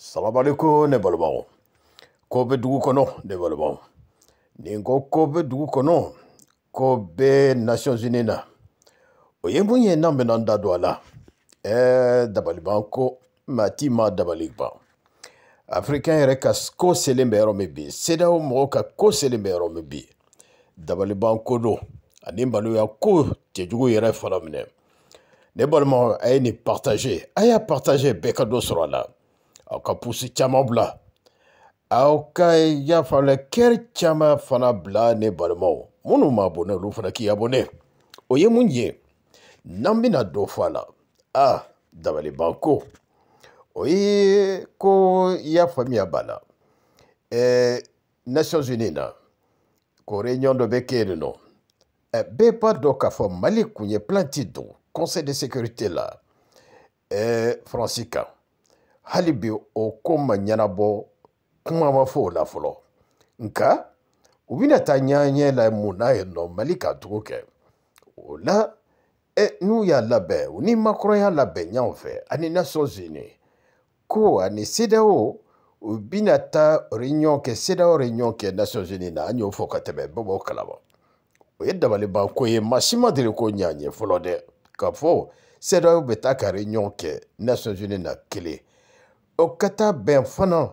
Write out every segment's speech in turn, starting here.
Salabaliko ne balimaw ko bɛ dugu kɔnɔ ne balimaw nin ko ko bɛ dugu kɔnɔ ko bɛ Nations Unies na o ye mun ye n'an bɛna an da don a la ɛɛ eh, dabalibanko maa ti maa dabali ban afirikɛn yɛrɛ ka ko selen bɛ yɔrɔ min bi CEDEAO mɔgɔw ka ko selen bɛ yɔrɔ min bi don ani maloya ko cɛjugu yɛrɛ fara minɛ ne balimaw a ye nin partager a y'a partager bɛɛ ka dɔ sɔrɔ a la aw ka pusi caman bila aw ka yafalɛkɛri caman fana bila ne balimaw minnu ma bɔnɛ olu fana k'i abɔnɛ o ye mun ye n'an bɛna dɔ fɔ a la a dabalibanko o ye ko i y'a faamuya b'a la ɛɛ e, nations unies na ko réunion dɔ bɛ kɛ yen nɔ ɛ e, bɛɛ b'a dɔn k'a fɔ mali kun ye planti don conseil de sécurité la ɛɛ e, faransi kan hali bi o ko ma ɲɛnabɔ kuma ma fɔ o la fɔlɔ nka u bɛna taa ɲɛɲɛ la mun n'a ye nɔ mali ka tugu kɛ o la ɛ n'u y'a labɛn u ni makɔrɔnya labɛn ɲɔgɔn fɛ ani nations unis ko ani CEDEAO u bɛna taa réunion kɛ CEDEAO réunion kɛ nations unis na an y'o fɔ ka tɛmɛ bɛɛ b'o kalama o ye dabaliban ko ye maa si ma deli k'o ɲ'a fɔlɔ dɛ k'a fɔ CEDEAO bɛ taa ka réunion kɛ nations unis na kelen o ka taa bɛn fana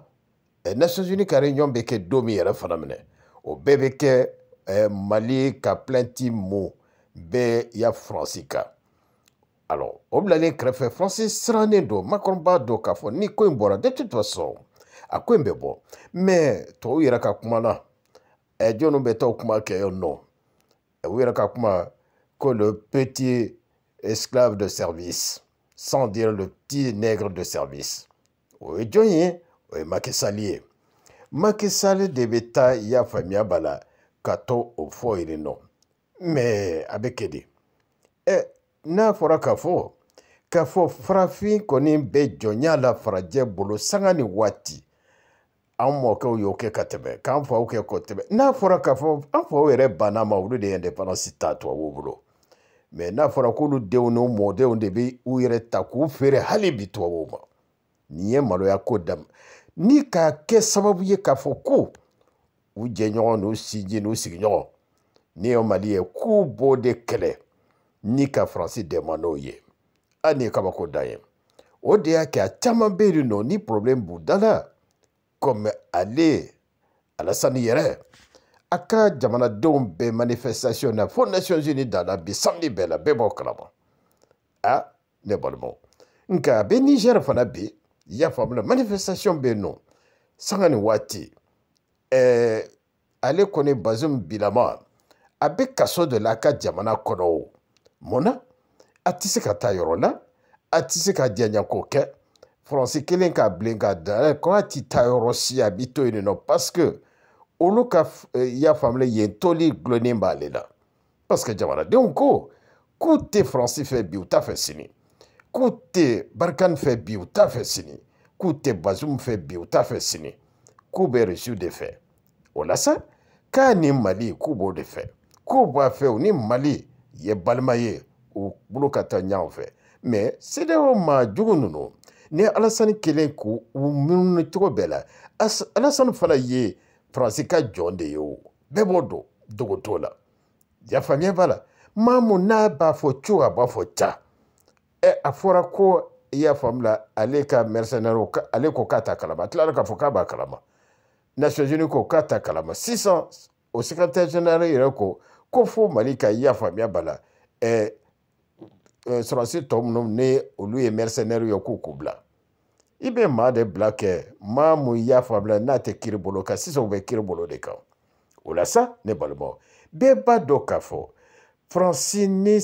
eh, nations unis ka réunion bɛ kɛ don min yɛrɛ fana minɛ o bɛɛ bɛ kɛ eh, mali ka plainti mo bɛɛ ya faransi kan alors o bilalen kɛrɛfɛ faransi sirannen don macron b'a dɔn k'a fɔ ni ko in bɔra de toute façon a ko in bɛ bɔ mais tɔw yɛrɛ ka kuma na eh, jɔnni bɛ taa o kuma kɛ yen nɔ eh, u yɛrɛ ka kuma ko le petit esclave de service sans dire le petit nègre de service o ye jɔn ye o ye makisali ye makisali de bɛ taa i y'a faamuya b'a la ka to o fɔ yen nɔ mɛ a bɛ kɛ de ɛ n'a fɔra ka fɔ k'a fɔ farafin kɔni bɛ jɔnya la farajɛ bolo sanga ni waati an mɔkɛw y'o kɛ ka tɛmɛ k'an faw kɛ kɔ tɛmɛ n'a fɔra k'a fɔ an faw yɛrɛ banna ma olu de ye indépendance ta tubabuw bolo mɛ n'a fɔra k'olu denw n'u mɔdenw de bɛ u yɛrɛ ta k'u feere hali bi tubabuw ma nin ye maloya ko dam ni ka kɛ sababu ye k'a fɔ ko u jɛɲɔgɔn n'u sinji n'u sigiɲɔgɔn ni ye mali ye k'u b'o de kɛlɛ ni ka faransi dɛma n'o ye hali ni ye kabako dan ye o de y'a kɛ a caman bɛ yen nɔ ni porobilɛmu b'u da la kɔmi ale alasani yɛrɛ a ka jamanadenw bɛɛ manifestation na fo nations unis da la bi samedi bɛɛ la bɛɛ b'aw kalama a ne balimaw nka a bɛ nizɛri fana bi ya faamula manifestation bɛ yen nɔ sanga ni waati ɛɛ eh, ale kɔni bazum bilama a bɛ kaso de la a ka jamana kɔnɔ o munna a tɛ se ka taa yɔrɔ la a tɛ se ka diɲɛ k'o kɛ faransi kelen k'a bilen k'a da ko a tɛ taa yɔrɔ si a bɛ to yen nɔ parce que olu ka eh, y'a faamula yen toli gulonnen b'ale la parce que jamanadenw ko k'u tɛ faransi fɛ bi u t'a fɛ sini k'u tɛ barikani fɛ bi u t'a fɛ sini k'u tɛ bazum fɛ bi u t'a fɛ sini k'u bɛ rusiw de fɛ o la sa k'a ni mali k'u b'o de fɛ k'u b'a fɛ u ni mali ye balima ye u bolo ka taa ɲɛw fɛ mɛ sedew maa jugu ninnu ni alasani kelen k'u munumunu cogo bɛɛ la alasani fana ye faransi ka jɔn de ye o bɛɛ b'o dɔn dogo t'o la yafaamuya b'a la maa mun n'a b'a fɔ co a b'a fɔ ca Eh, a fɔra ko i y'a faamula ale ka mercenaire ale ko k'a ta kalama a tilala k'a fɔ k'a b'a kalama nations unies ko k'a ta kalama sisan o secrétaire général yɛrɛ ko ko fo mali ka i y'a faamuya ba la ɛɛ eh, ɛɛ eh, sɔrɔsi tɔ minnu ni olu ye mercenaire ye k'u k'u bila i bɛ maa de bila kɛ maa mun i y'a faamula n'a tɛ kiri bolo kan sisan u bɛ kiri bolo de kan o la sa ne balimaw bɛɛ b'a dɔn k'a fɔ faransi ni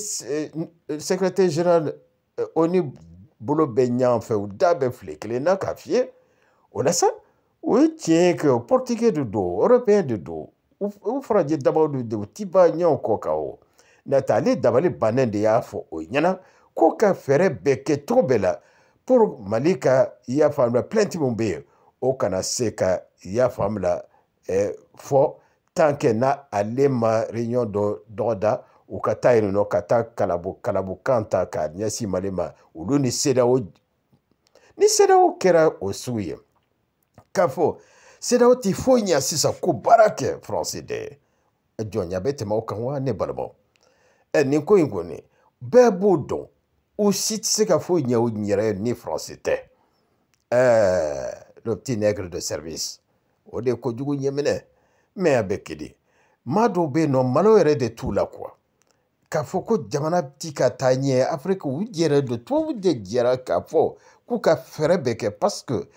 secrétaire général Eh, o ni bolo bɛ ɲan fɛ u da bɛ file kelen na ka fiyɛ o la sa o ye tiɲɛ kɛ o pɔrtigɛ de don ɔrɔpɛn de don o farajɛ dabaw de don u ti ba ɲɛw kɔ kan o nata ale dabali bannen de y'a fɔ o ɲɛna ko ka fɛɛrɛ bɛɛ kɛ cogo bɛɛ la pour mali ka i y'a faamu la plainte min bɛ yen o kana se ka i y'a faamu la eh, fɔ tant que n'ale ma réunion dɔ dɔgɔda u ka taa yen nɔ ka taa kalabu kalabukan ta k'a ɲɛsin mali ma olu ni sedaw ni sedaw kɛra o sugu ye k'a fɔ sedaw tɛ foyi ɲa sisan ko baara kɛ faransi dɛ jɔnya bɛ tɛmɛ o kan wa ne balimaw ɛ e, nin ko in kɔni bɛɛ b'o dɔn u si tɛ se ka foyi ɲɛ u yɛrɛ ye ni faransi tɛ ɛɛ e, le petit nègre de service o de ye kojugu ɲɛminɛ mɛ a bɛ kelen maa dɔw bɛ yen nɔ malo yɛrɛ de t'u la kuwa k'a fɔ ko jamana ti ka taa ɲɛ afiriki u jɛrɛ don tubabu de jɛra k'a fɔ k'u ka fɛɛrɛ bɛɛ kɛ paseke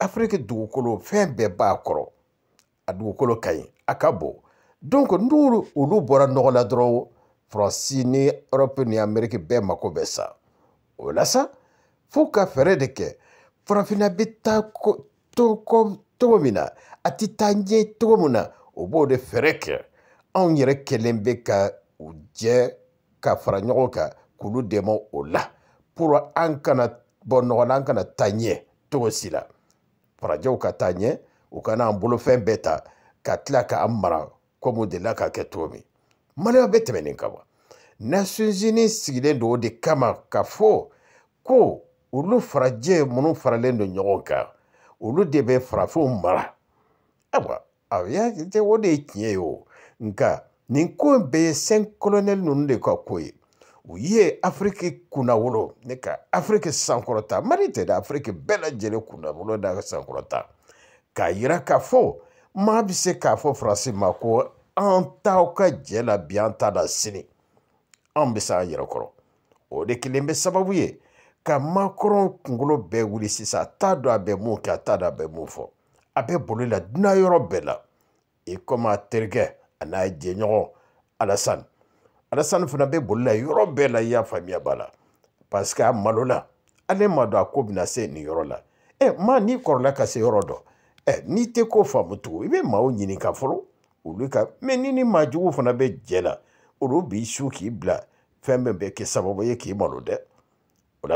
afiriki dugukolo fɛn bɛɛ b'a kɔrɔ a dugukolo ka ɲi a ka bon donc n'u olu bɔra nɔgɔ la dɔrɔn faransi ni ɔrɔpu ni ameriki bɛɛ mako bɛ sa o la sa fo ka fɛɛrɛ de kɛ farafinna bɛ taa cogo min na a tɛ taa ɲɛ cogo min na o b'o de fɛɛrɛ kɛ anw yɛrɛ kɛlen bɛ ka u jɛ ka fara ɲɔgɔn kan k'olu dɛmɛ o la pour an kana bɔ nɔgɔ la an kana taa ɲɛ cogo si la farajɛw ka taa ɲɛ u kana an bolofɛn bɛɛ ta ka tila k'an mara komi u delila k'a kɛ cogo min maliyɛn bɛ tɛmɛ nin kama nations unis sigilen don o de kama ka fɔ ko olu farajɛ minnu faralen don ɲɔgɔn kan olu de bɛ farafinw mara ayiwa o de ye tiɲɛ ye o nka nin ko in bɛɛ ye sɛn kolonɛli ninnu de ka ko ye u ye afiriki kunnawolo ne ka afiriki sankɔrɔta mali tɛ dɛ afiriki bɛɛ lajɛlen kunnawolo da sankɔrɔta k'a yira k'a fɔ maa bɛ se k'a fɔ faransi ma ko an t'aw ka jɛ la bi an t'a la sini an bɛ se an yɛrɛ kɔrɔ o de kelen bɛ sababu ye ka maakɔrɔw kunkolo bɛɛ wuli sisan a t'a dɔn a bɛ mun kɛ a t'a dɔn a bɛ mun fɔ a bɛ boli la dunan yɔrɔ bɛɛ la i komi a terikɛ a n'a jɛɲɔgɔn alasani alasani fana bɛ boli la yɔrɔ bɛɛ la i y'a faamuya b'a la parce que a malo la ale ma dɔn a ko bɛna se nin yɔrɔ la ɛ maa n'i kɔrɔla ka se yɔrɔ dɔ ɛ n'i tɛ ko faamu tugun i bɛ maaw ɲininka fɔlɔ olu ka mɛ ni ni maa jugu fana bɛ jɛ la olu b'i su k'i bila fɛn bɛɛ bɛ kɛ sababu ye k'i malo dɛ o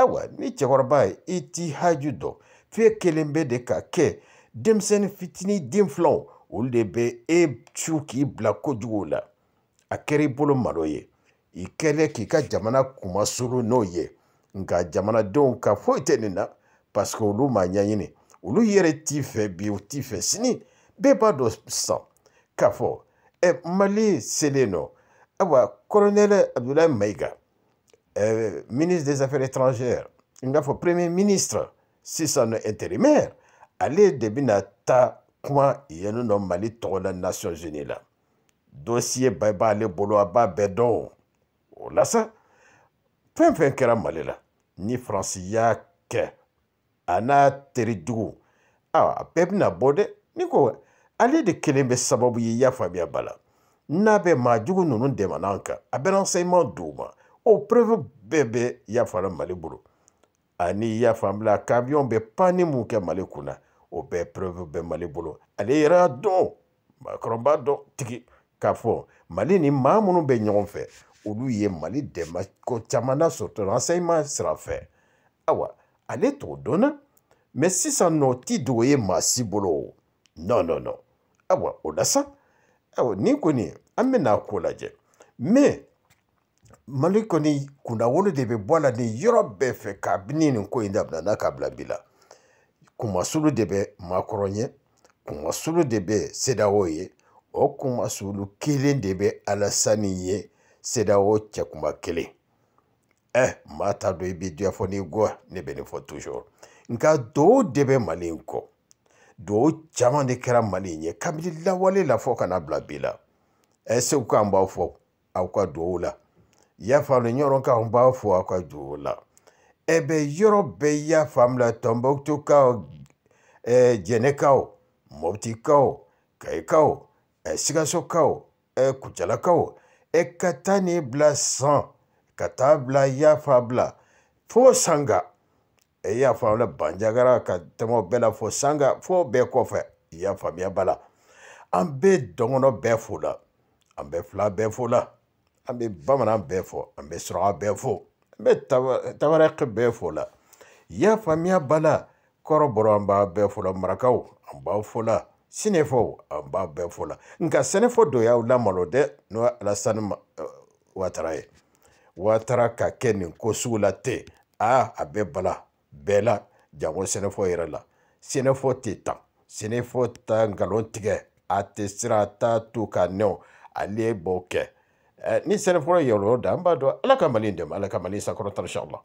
ayiwa ni cɛkɔrɔba i t'i haju dɔn f'e kelen bɛ de ka kɛ denmisɛnnin fitinin den filaw olu de bɛ e su k'i bila kojugu la a kɛra i bolo malo ye i kɛlen k'i ka jamana kuma suru n'o ye nka jamanadenw ka foyi tɛ nin na paseke olu ma ɲɛɲini olu yɛrɛ t'i fɛ bi u t'i fɛ sini bɛɛ b'a dɔn sisan k'a fɔ ɛ mali selen nɔ ayiwa kɔrɔnɛlɛ abudulayi mayiga ɛɛ ministre des affaires étrangères n k'a fɔ premier ministre sisan nɔ intérimaire ale de bɛna taa kuma yɛnnen nɔ mali tɔgɔ la nations unis la dossier bɛɛ b'ale bolo oh ah, a b'a bɛɛ dɔn o la sa fɛn fɛn kɛra mali la ni faransi y'a kɛ a n'a terijugu awa a bɛɛ bɛna bɔ dɛ ni ko ale de kelen bɛ sababu ye i y'a faamuya ba la n'a bɛ maa jugu ninnu dɛmɛ n'an kan a bɛ renseignement d'u ma o preuve bɛɛ bɛ yafa la mali bolo ani yafa bila kabiyɔn bɛ panni mun kɛ mali kunna o bɛɛ preuve bɛ mali bolo ale yɛrɛ y'a dɔn maakɔrɔba dɔ tigi k'a fɔ mali ni maa minnu bɛ ɲɔgɔn fɛ olu ye mali dɛmɛ ko caman na sɔrɔtɔ renseignement sira fɛ ayiwa ale t'o dɔnna mɛ sisan nɔ ti dogo ye maa si bolo o non non non ayiwa o la sa awa ni kɔni an bɛna a ko lajɛ mais mali kɔni kunnawolo de bɛ bɔ a la nin yɔrɔ bɛɛ fɛ kabini nin ko in dabilala k'a bila bi la kumasulu de bɛ makɔrɔ ye kumasulu de bɛ sedawo ye o kumasulu kelen de bɛ alasani ye sedawo cɛkuma kelen ɛ eh, maa t'a dɔn i b'i diya fɔ n'i guwa ne bɛ nin fɔ tuzur nka dɔw de bɛ mali in kɔ dɔw caman de kɛra mali in ye kabini lawale la fɔ kana bila eh, bi la ɛ segu k'an b'a fɔ aw ka duwawu la yafa le ɲɔgɔn k'an b'a fɔ aw ka duwawu la e bɛ yɔrɔ bɛɛ y'a faamu la tɔnbɔkutukaw eh, jɛnɛkaw mɔbitikaw kayikaw eh, sikasokaw eh, kucalakaw e ka taa ni bila san ka taa bila yafa bila fo sanga e y'a faamu la banjagara ka tɛmɛ o bɛɛ la fo sanga fo bɛɛ kɔfɛ i y'a faamuya ba la an bɛ dɔngɔnɔ bɛɛ fo la an bɛ fila bɛɛ fo la an bɛ bamanan bɛɛ fɔ an bɛ suraka bɛɛ fo n bɛ tabaraki bɛɛ fo la y'a faamuya ba la kɔrɔbɔrɔ an b'a bɛɛ fo la marakaw an euh, b'a fo la sinɛfɔw an b'a bɛɛ fo la nka sɛnɛfɔ dɔ y'aw lamalo dɛ n'o ye alasani watara ye watara ka kɛ nin ko sugu la ten a a bɛ bala bɛɛ la jango sɛnɛfɔ yɛrɛ la sɛnɛfɔ tɛ tan sɛnɛfɔ ta nkalon tigɛ a tɛ sira a t'a to ka nɛw ale b'o kɛ Eh, ni sɛnɛfɔlɔ yɛlɛ o dan b'a dɔn ala ka mali in dɛmɛ ala ka mali sakɔrɔta inshallah